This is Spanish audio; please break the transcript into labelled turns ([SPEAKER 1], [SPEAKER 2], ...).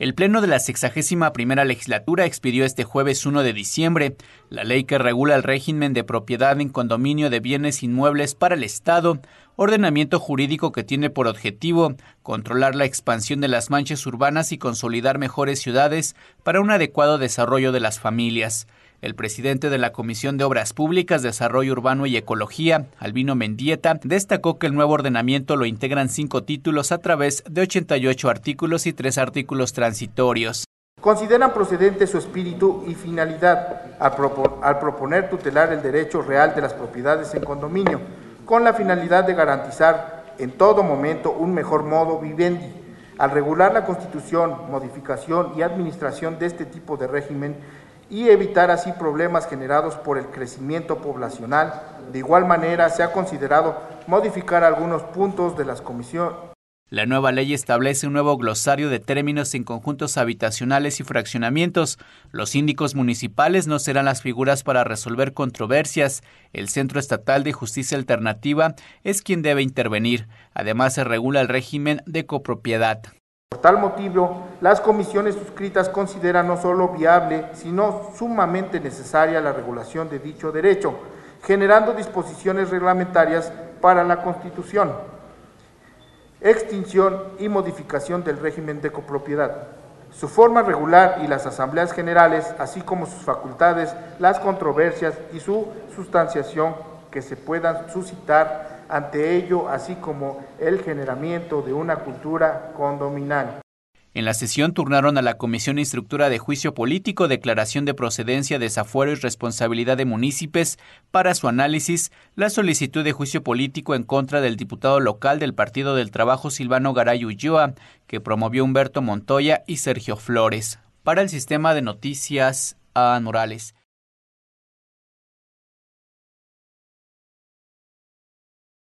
[SPEAKER 1] El Pleno de la 61 primera legislatura expidió este jueves 1 de diciembre la ley que regula el régimen de propiedad en condominio de bienes inmuebles para el Estado, ordenamiento jurídico que tiene por objetivo controlar la expansión de las manchas urbanas y consolidar mejores ciudades para un adecuado desarrollo de las familias. El presidente de la Comisión de Obras Públicas, Desarrollo Urbano y Ecología, Albino Mendieta, destacó que el nuevo ordenamiento lo integran cinco títulos a través de 88 artículos y tres artículos transitorios.
[SPEAKER 2] Consideran procedente su espíritu y finalidad al, proponer tutelar el derecho real de las propiedades en condominio, con la finalidad de garantizar en todo momento un mejor modo vivendi. Al regular la constitución, modificación y administración de este tipo de régimen, y evitar así problemas generados por el crecimiento poblacional. De igual manera, se ha considerado modificar algunos puntos de las comisiones.
[SPEAKER 1] La nueva ley establece un nuevo glosario de términos en conjuntos habitacionales y fraccionamientos. Los síndicos municipales no serán las figuras para resolver controversias. El Centro Estatal de Justicia Alternativa es quien debe intervenir. Además, se regula el
[SPEAKER 2] régimen de copropiedad. Por tal motivo, las comisiones suscritas consideran no solo viable, sino sumamente necesaria la regulación de dicho derecho, generando disposiciones reglamentarias para la Constitución, extinción y modificación del régimen de copropiedad. Su forma regular y las asambleas generales, así como sus facultades, las controversias y su sustanciación que se puedan suscitar ante ello, así como el generamiento de una cultura condominal.
[SPEAKER 1] En la sesión turnaron a la Comisión Instructura de Juicio Político declaración de procedencia, desafuero y responsabilidad de municipes para su análisis la solicitud de juicio político en contra del diputado local del Partido del Trabajo Silvano Garay Ulloa, que promovió Humberto Montoya y Sergio Flores. Para el sistema
[SPEAKER 2] de noticias, a Morales.